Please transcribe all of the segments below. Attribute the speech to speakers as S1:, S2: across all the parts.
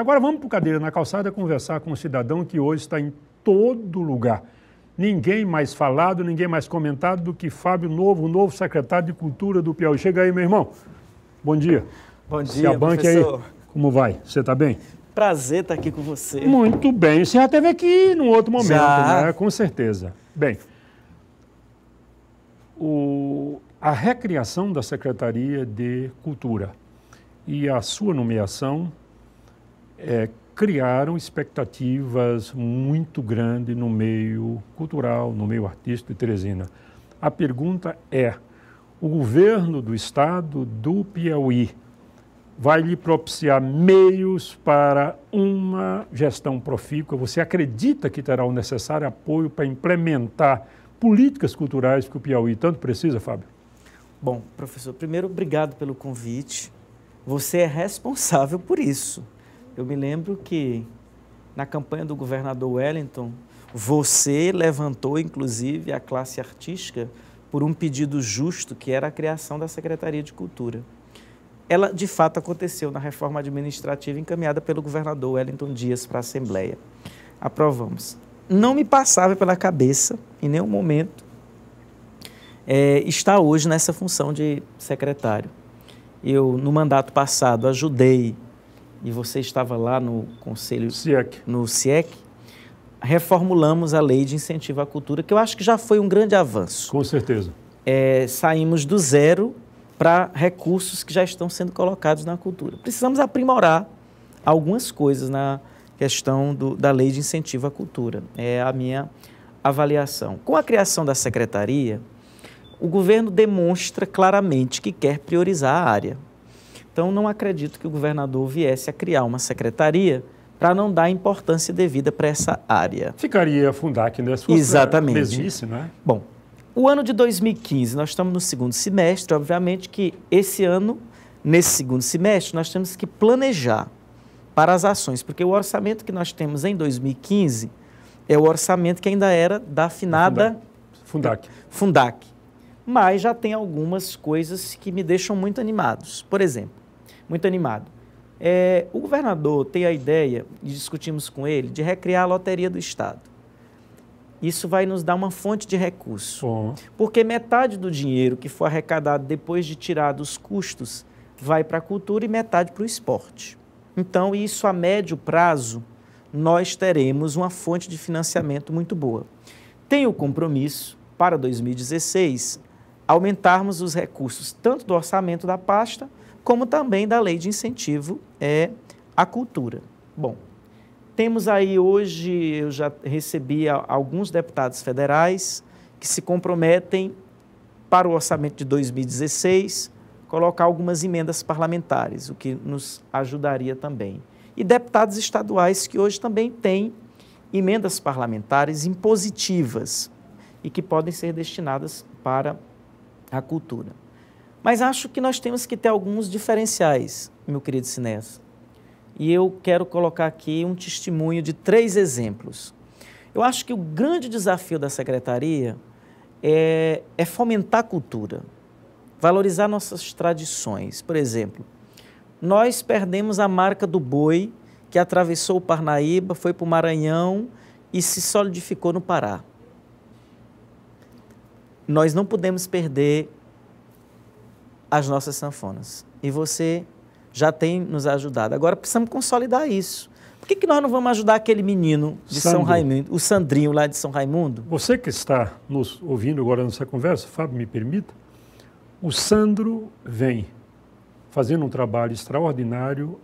S1: agora vamos para o Cadeira na Calçada conversar com um cidadão que hoje está em todo lugar. Ninguém mais falado, ninguém mais comentado do que Fábio Novo, o novo secretário de Cultura do Piauí. Chega aí, meu irmão. Bom dia. Bom
S2: dia, Se professor. aí.
S1: Como vai? Você está bem?
S2: Prazer estar aqui com você. Muito
S1: bem. Você já teve aqui num outro momento, já. né? Com certeza. Bem,
S2: o,
S1: a recriação da Secretaria de Cultura e a sua nomeação é, criaram expectativas muito grandes no meio cultural, no meio artístico de Teresina. A pergunta é: o governo do estado do Piauí vai lhe propiciar meios para uma gestão profícua? Você acredita que terá o necessário apoio para implementar políticas culturais que o Piauí tanto precisa, Fábio? Bom,
S2: professor, primeiro, obrigado pelo convite. Você é responsável por isso. Eu me lembro que na campanha do governador Wellington, você levantou, inclusive, a classe artística por um pedido justo, que era a criação da Secretaria de Cultura. Ela, de fato, aconteceu na reforma administrativa encaminhada pelo governador Wellington Dias para a Assembleia. Aprovamos. Não me passava pela cabeça, em nenhum momento, é, estar hoje nessa função de secretário. Eu, no mandato passado, ajudei e você estava lá no Conselho CIEC. no CIEC, reformulamos a lei de incentivo à cultura, que eu acho que já foi um grande avanço. Com certeza. É, saímos do zero para recursos que já estão sendo colocados na cultura. Precisamos aprimorar algumas coisas na questão do, da lei de incentivo à cultura. É a minha avaliação. Com a criação da secretaria, o governo demonstra claramente que quer priorizar a área. Então, não acredito que o governador viesse a criar uma secretaria para não dar importância devida para essa área. Ficaria a Fundac, né? Sua Exatamente. Mesmice, é? Bom, o ano de 2015, nós estamos no segundo semestre, obviamente que esse ano, nesse segundo semestre, nós temos que planejar para as ações, porque o orçamento que nós temos em 2015 é o orçamento que ainda era da afinada Fundac. Fundac. Mas já tem algumas coisas que me deixam muito animados. Por exemplo, muito animado. É, o governador tem a ideia, e discutimos com ele, de recriar a loteria do Estado. Isso vai nos dar uma fonte de recurso. Uhum. Porque metade do dinheiro que for arrecadado depois de tirar dos custos vai para a cultura e metade para o esporte. Então, isso a médio prazo, nós teremos uma fonte de financiamento muito boa. Tem o compromisso para 2016 aumentarmos os recursos tanto do orçamento da pasta como também da lei de incentivo é, à cultura. Bom, temos aí hoje, eu já recebi alguns deputados federais que se comprometem para o orçamento de 2016 colocar algumas emendas parlamentares, o que nos ajudaria também. E deputados estaduais que hoje também têm emendas parlamentares impositivas e que podem ser destinadas para a cultura. Mas acho que nós temos que ter alguns diferenciais, meu querido Sinés. E eu quero colocar aqui um testemunho de três exemplos. Eu acho que o grande desafio da secretaria é, é fomentar a cultura, valorizar nossas tradições. Por exemplo, nós perdemos a marca do boi que atravessou o Parnaíba, foi para o Maranhão e se solidificou no Pará. Nós não podemos perder as nossas sanfonas. E você já tem nos ajudado. Agora precisamos consolidar isso. Por que, que nós não vamos ajudar aquele menino de Sandro. São Raimundo, o Sandrinho lá de São Raimundo?
S1: Você que está nos ouvindo agora nessa conversa, Fábio, me permita, o Sandro vem fazendo um trabalho extraordinário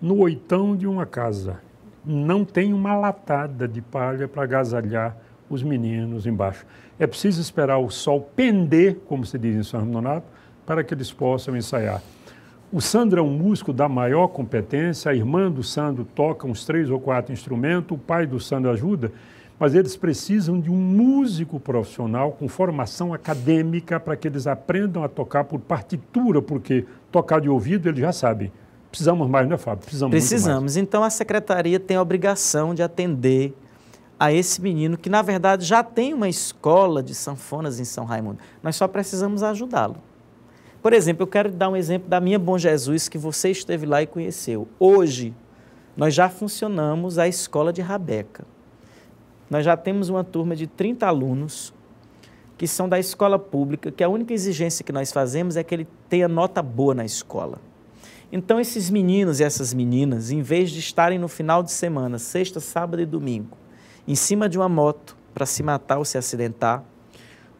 S1: no oitão de uma casa. Não tem uma latada de palha para agasalhar os meninos embaixo. É preciso esperar o sol pender, como se diz em São Raimundo Donato, para que eles possam ensaiar. O Sandro é um músico da maior competência, a irmã do Sandro toca uns três ou quatro instrumentos, o pai do Sandro ajuda, mas eles precisam de um músico profissional com formação acadêmica para que eles aprendam a tocar por partitura, porque tocar de ouvido eles já sabem. Precisamos mais, não é, Fábio? Precisamos. Precisamos.
S2: Então a secretaria tem a obrigação de atender a esse menino que, na verdade, já tem uma escola de sanfonas em São Raimundo. Nós só precisamos ajudá-lo. Por exemplo, eu quero dar um exemplo da minha Bom Jesus que você esteve lá e conheceu. Hoje, nós já funcionamos a escola de Rabeca. Nós já temos uma turma de 30 alunos que são da escola pública, que a única exigência que nós fazemos é que ele tenha nota boa na escola. Então, esses meninos e essas meninas, em vez de estarem no final de semana, sexta, sábado e domingo, em cima de uma moto para se matar ou se acidentar,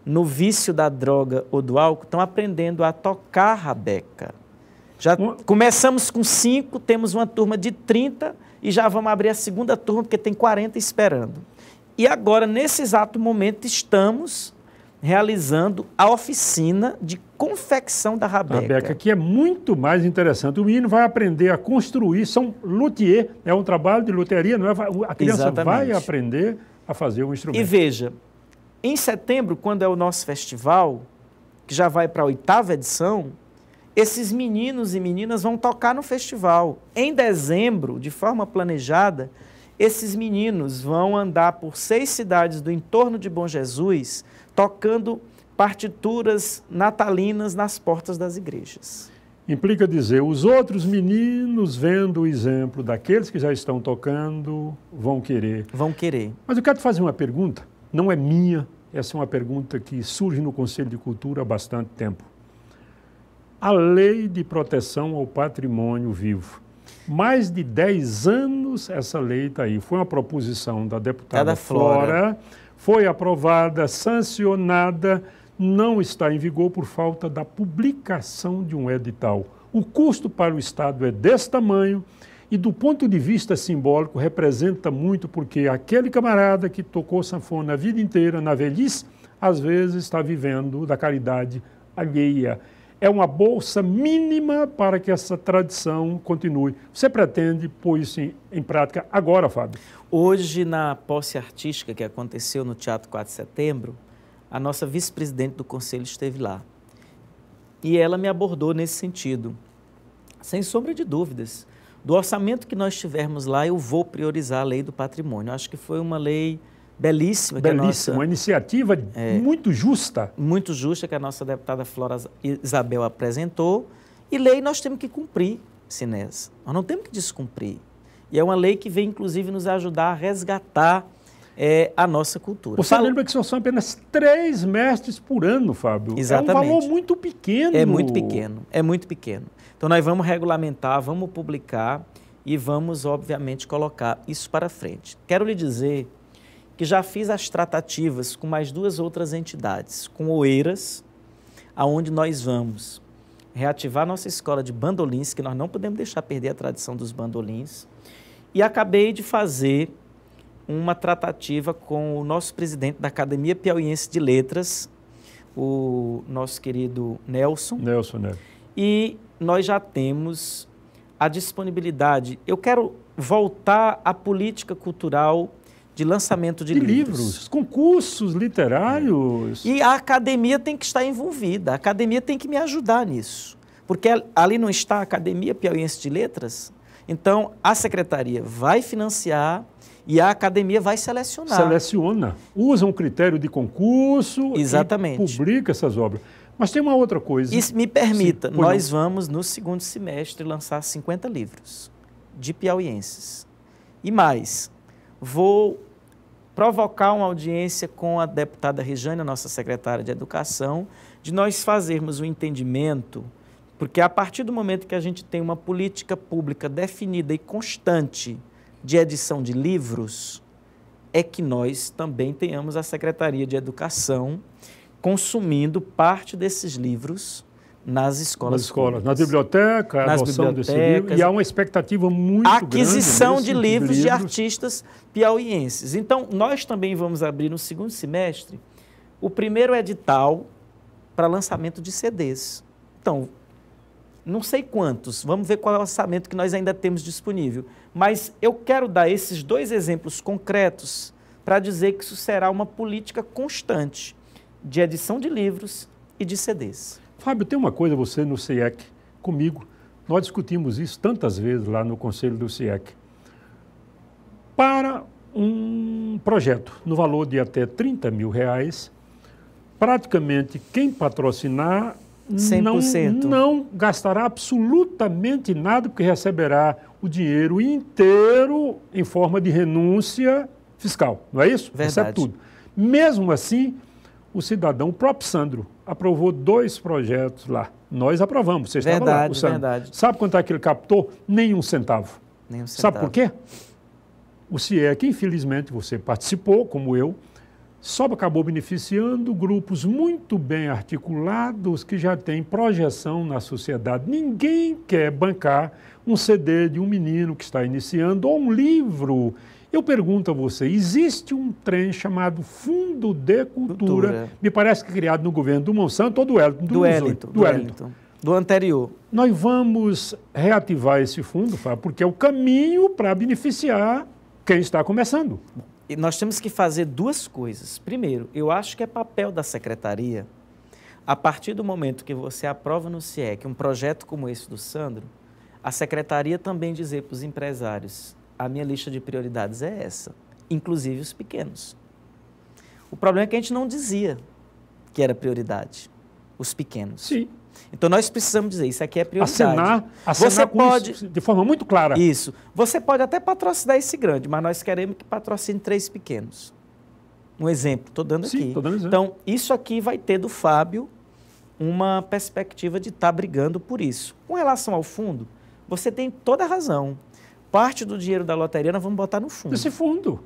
S2: no vício da droga ou do álcool estão aprendendo a tocar rabeca. Já começamos com cinco, temos uma turma de 30 e já vamos abrir a segunda turma, porque tem 40 esperando. E agora, nesse exato momento, estamos realizando a oficina de confecção da rabeca. Rabeca,
S1: que é muito mais interessante. O menino vai aprender a construir, são luthier,
S2: é um trabalho de luteria. não é? A criança Exatamente. vai aprender a fazer um instrumento. E veja, em setembro, quando é o nosso festival, que já vai para a oitava edição, esses meninos e meninas vão tocar no festival. Em dezembro, de forma planejada, esses meninos vão andar por seis cidades do entorno de Bom Jesus, tocando partituras natalinas nas portas das igrejas.
S1: Implica dizer, os outros meninos, vendo o exemplo daqueles que já estão tocando, vão querer. Vão querer. Mas eu quero te fazer uma pergunta não é minha, essa é uma pergunta que surge no Conselho de Cultura há bastante tempo. A lei de proteção ao patrimônio vivo. Mais de 10 anos essa lei está aí. Foi uma proposição da deputada Flora. Flora, foi aprovada, sancionada, não está em vigor por falta da publicação de um edital. O custo para o Estado é desse tamanho e do ponto de vista simbólico, representa muito porque aquele camarada que tocou sanfona a vida inteira, na velhice, às vezes está vivendo da caridade alheia. É uma bolsa mínima para que essa tradição continue. Você pretende pôr isso em,
S2: em prática agora, Fábio? Hoje, na posse artística que aconteceu no Teatro 4 de Setembro, a nossa vice-presidente do conselho esteve lá. E ela me abordou nesse sentido. Sem sombra de dúvidas, do orçamento que nós tivermos lá, eu vou priorizar a lei do patrimônio. Acho que foi uma lei belíssima. Belíssima, uma iniciativa é, muito justa. Muito justa que a nossa deputada Flora Isabel apresentou. E lei nós temos que cumprir, Sinés. Nós não temos que descumprir. E é uma lei que vem, inclusive, nos ajudar a resgatar é, a nossa cultura. Você salário
S1: lembra que são apenas três mestres por ano, Fábio? Exatamente. É um valor
S2: muito pequeno. É muito pequeno, é muito pequeno. Então, nós vamos regulamentar, vamos publicar e vamos, obviamente, colocar isso para frente. Quero lhe dizer que já fiz as tratativas com mais duas outras entidades, com Oeiras, aonde nós vamos reativar nossa escola de bandolins, que nós não podemos deixar perder a tradição dos bandolins, e acabei de fazer uma tratativa com o nosso presidente da Academia Piauiense de Letras, o nosso querido Nelson. Nelson, né? E nós já temos a disponibilidade. Eu quero voltar à política cultural de lançamento de, de livros. livros.
S1: concursos
S2: literários. E a academia tem que estar envolvida, a academia tem que me ajudar nisso. Porque ali não está a Academia Piauiense de Letras, então a secretaria vai financiar e a academia vai selecionar.
S1: Seleciona. Usa um critério de concurso Exatamente. publica essas obras. Mas tem uma outra coisa. Isso me permita, Sim, nós
S2: não. vamos no segundo semestre lançar 50 livros de piauienses. E mais, vou provocar uma audiência com a deputada Rejane, nossa secretária de Educação, de nós fazermos o um entendimento, porque a partir do momento que a gente tem uma política pública definida e constante de edição de livros, é que nós também tenhamos a Secretaria de Educação consumindo parte desses livros nas escolas. Nas
S1: escolas, públicas. na biblioteca, nas bibliotecas, livro, E há
S2: uma expectativa muito grande. Aquisição tipo de livros de artistas piauienses. Então, nós também vamos abrir no segundo semestre o primeiro edital para lançamento de CDs. Então, não sei quantos, vamos ver qual é o orçamento que nós ainda temos disponível. Mas eu quero dar esses dois exemplos concretos para dizer que isso será uma política constante de edição de livros e de CDs. Fábio, tem uma coisa você no
S1: CIEC comigo. Nós discutimos isso tantas vezes lá no Conselho do CIEC. Para um projeto no valor de até 30 mil reais, praticamente quem patrocinar 100%. Não, não gastará absolutamente nada, porque receberá o dinheiro inteiro em forma de renúncia fiscal, não é isso? É Verdade. Recebe tudo. Mesmo assim, o cidadão, o próprio Sandro, aprovou dois projetos lá. Nós aprovamos, vocês verdade, estavam lá, o Sandro. Verdade. Sabe quanto é que ele captou? Nenhum centavo.
S2: Nenhum centavo. Sabe por quê?
S1: O CIEC, infelizmente, você participou, como eu, só acabou beneficiando grupos muito bem articulados que já têm projeção na sociedade. Ninguém quer bancar um CD de um menino que está iniciando ou um livro eu pergunto a você, existe um trem chamado Fundo de Cultura, Cultura. me parece que criado no governo do Monsanto ou do Wellington? Do, do, Wellington, do, Wellington. do anterior. Nós vamos reativar esse fundo, Fábio, porque é o caminho para beneficiar quem está começando.
S2: E nós temos que fazer duas coisas. Primeiro, eu acho que é papel da secretaria, a partir do momento que você aprova no CIEC um projeto como esse do Sandro, a secretaria também dizer para os empresários: a minha lista de prioridades é essa, inclusive os pequenos. O problema é que a gente não dizia que era prioridade, os pequenos. Sim. Então nós precisamos dizer, isso aqui é prioridade. Acenar, acenar você pode isso, de forma muito clara. Isso. Você pode até patrocinar esse grande, mas nós queremos que patrocine três pequenos. Um exemplo, estou dando Sim, aqui. Tô dando exemplo. Então, isso aqui vai ter do Fábio uma perspectiva de estar tá brigando por isso. Com relação ao fundo, você tem toda a razão parte do dinheiro da loteria nós vamos botar no fundo. Esse fundo.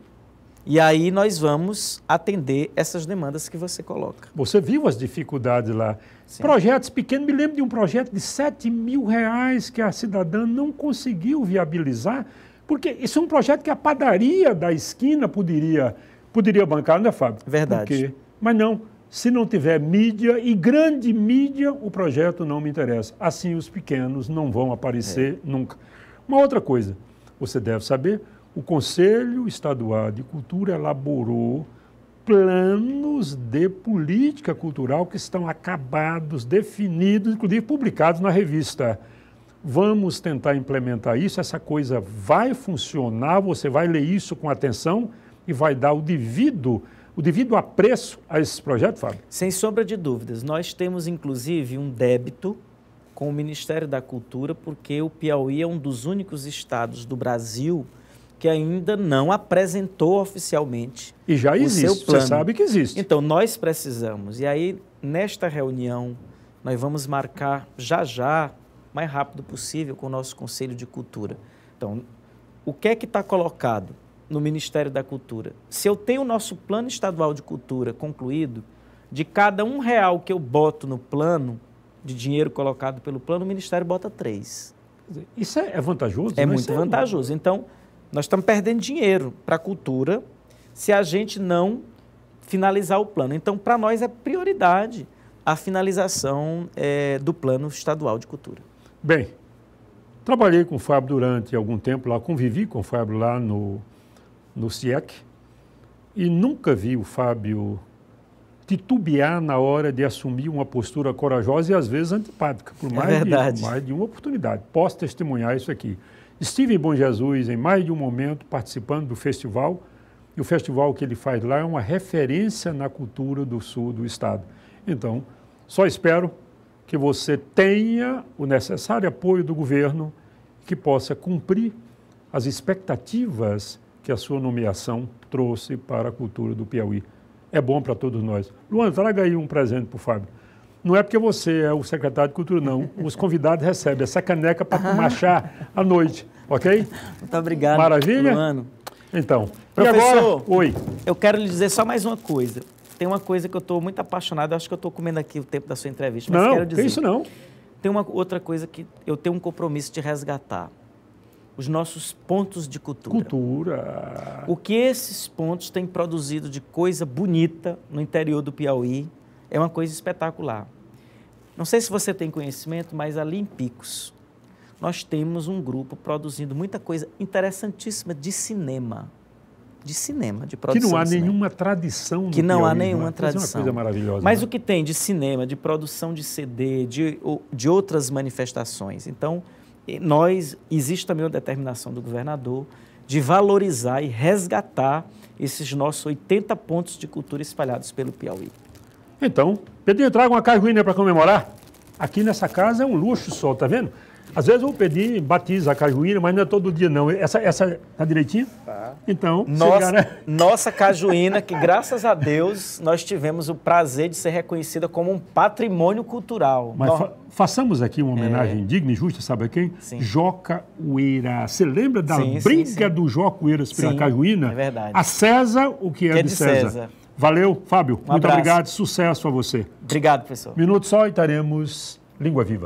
S2: E aí nós vamos atender essas demandas que você coloca. Você viu as dificuldades lá. Sim.
S1: Projetos pequenos, me lembro de um projeto de 7 mil reais que a cidadã não conseguiu viabilizar, porque isso é um projeto que a padaria da esquina poderia, poderia bancar, não é, Fábio? Verdade. Mas não, se não tiver mídia e grande mídia, o projeto não me interessa. Assim os pequenos não vão aparecer é. nunca. Uma outra coisa, você deve saber, o Conselho Estadual de Cultura elaborou planos de política cultural que estão acabados, definidos, inclusive publicados na revista. Vamos tentar implementar isso, essa coisa vai funcionar, você vai ler isso com atenção e vai dar o devido o devido apreço
S2: a esse projeto, Fábio? Sem sombra de dúvidas. Nós temos, inclusive, um débito com o Ministério da Cultura, porque o Piauí é um dos únicos estados do Brasil que ainda não apresentou oficialmente. E já existe, você sabe que existe. Então, nós precisamos. E aí, nesta reunião, nós vamos marcar já já, mais rápido possível, com o nosso Conselho de Cultura. Então, o que é que está colocado no Ministério da Cultura? Se eu tenho o nosso plano estadual de cultura concluído, de cada um real que eu boto no plano, de dinheiro colocado pelo plano, o Ministério bota três Isso é, é vantajoso? É muito é vantajoso. Bom. Então, nós estamos perdendo dinheiro para a cultura se a gente não finalizar o plano. Então, para nós é prioridade a finalização é, do plano estadual de cultura.
S1: Bem, trabalhei com o Fábio durante algum tempo lá, convivi com o Fábio lá no, no CIEC e nunca vi o Fábio titubear na hora de assumir uma postura corajosa e às vezes antipática, por é mais, é de, mais de uma oportunidade. Posso testemunhar isso aqui. Estive em Bom Jesus em mais de um momento participando do festival, e o festival que ele faz lá é uma referência na cultura do sul do estado. Então, só espero que você tenha o necessário apoio do governo que possa cumprir as expectativas que a sua nomeação trouxe para a cultura do Piauí é bom para todos nós. Luan, traga aí um presente para o Fábio. Não é porque você é o secretário de Cultura, não. Os convidados recebem essa caneca para machar à noite, ok? Muito obrigado. Maravilha?
S2: Luano. Então, Professor, e agora? Oi. Eu quero lhe dizer só mais uma coisa. Tem uma coisa que eu estou muito apaixonado, acho que eu estou comendo aqui o tempo da sua entrevista, mas não, quero dizer. Não, isso não. Tem uma outra coisa que eu tenho um compromisso de resgatar os nossos pontos de cultura. Cultura. O que esses pontos têm produzido de coisa bonita no interior do Piauí é uma coisa espetacular. Não sei se você tem conhecimento, mas ali em Picos nós temos um grupo produzindo muita coisa interessantíssima de cinema. De cinema, de produção. Que não há nenhuma tradição no Que não Piauí, há nenhuma não. tradição. É? é uma coisa maravilhosa. Mas né? o que tem de cinema, de produção de CD, de, de outras manifestações. Então, nós existe também uma determinação do governador de valorizar e resgatar esses nossos 80 pontos de cultura espalhados pelo Piauí. Então, Pedrinho, traga uma cajuína né, para comemorar. Aqui nessa casa é um
S1: luxo só, tá vendo? Às vezes eu pedi, batiza a cajuína, mas não é todo dia, não. Essa, essa tá direitinho? Tá. Então, nossa, né?
S2: nossa cajuína, que graças a Deus nós tivemos o prazer de ser reconhecida como um patrimônio cultural. Mas no... fa
S1: façamos aqui uma homenagem é. digna e justa, sabe a quem? Sim. Joca Ueira. Você lembra da sim, briga sim, sim. do Joca Ueiras pela cajuína? É verdade. A César, o que é, que é de, é de César? César Valeu, Fábio. Um muito abraço. obrigado. Sucesso a você.
S2: Obrigado, professor.
S1: Minuto só e estaremos Língua Viva.